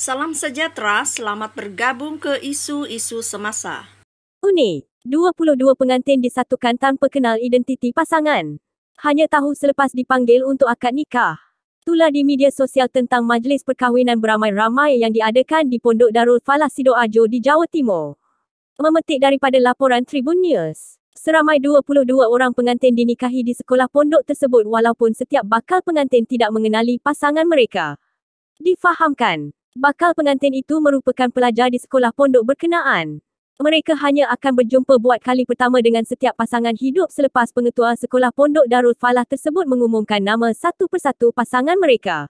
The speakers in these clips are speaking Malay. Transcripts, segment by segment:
Salam sejahtera, selamat bergabung ke isu-isu semasa. Uni, 22 pengantin disatukan tanpa kenal identiti pasangan. Hanya tahu selepas dipanggil untuk akad nikah. Tular di media sosial tentang majlis perkahwinan beramai-ramai yang diadakan di Pondok Darul Falah Sido Ajo di Jawa Timur. Memetik daripada laporan Tribun News, seramai 22 orang pengantin dinikahi di sekolah pondok tersebut walaupun setiap bakal pengantin tidak mengenali pasangan mereka. Difahamkan, Bakal pengantin itu merupakan pelajar di sekolah pondok berkenaan. Mereka hanya akan berjumpa buat kali pertama dengan setiap pasangan hidup selepas pengetua sekolah pondok Darul Falah tersebut mengumumkan nama satu persatu pasangan mereka.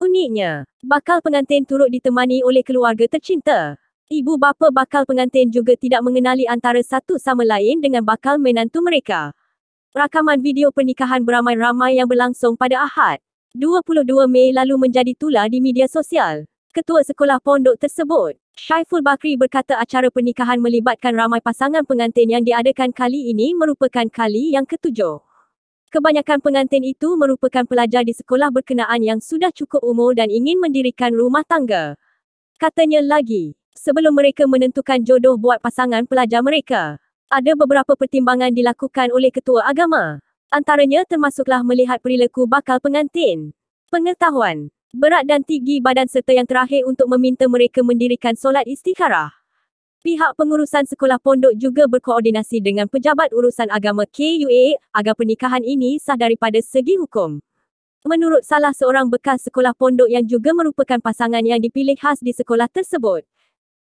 Uniknya, bakal pengantin turut ditemani oleh keluarga tercinta. Ibu bapa bakal pengantin juga tidak mengenali antara satu sama lain dengan bakal menantu mereka. Rakaman video pernikahan beramai-ramai yang berlangsung pada Ahad, 22 Mei lalu menjadi tular di media sosial ketua sekolah pondok tersebut. Syaiful Bakri berkata acara pernikahan melibatkan ramai pasangan pengantin yang diadakan kali ini merupakan kali yang ketujuh. Kebanyakan pengantin itu merupakan pelajar di sekolah berkenaan yang sudah cukup umur dan ingin mendirikan rumah tangga. Katanya lagi, sebelum mereka menentukan jodoh buat pasangan pelajar mereka, ada beberapa pertimbangan dilakukan oleh ketua agama. Antaranya termasuklah melihat perilaku bakal pengantin. Pengetahuan berat dan tinggi badan serta yang terakhir untuk meminta mereka mendirikan solat istikharah. Pihak pengurusan sekolah pondok juga berkoordinasi dengan pejabat urusan agama KUA agar pernikahan ini sah daripada segi hukum. Menurut salah seorang bekas sekolah pondok yang juga merupakan pasangan yang dipilih khas di sekolah tersebut,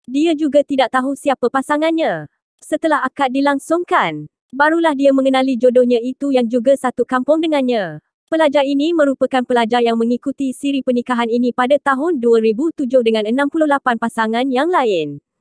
dia juga tidak tahu siapa pasangannya. Setelah akad dilangsungkan, barulah dia mengenali jodohnya itu yang juga satu kampung dengannya. Pelajar ini merupakan pelajar yang mengikuti siri pernikahan ini pada tahun 2007 dengan 68 pasangan yang lain.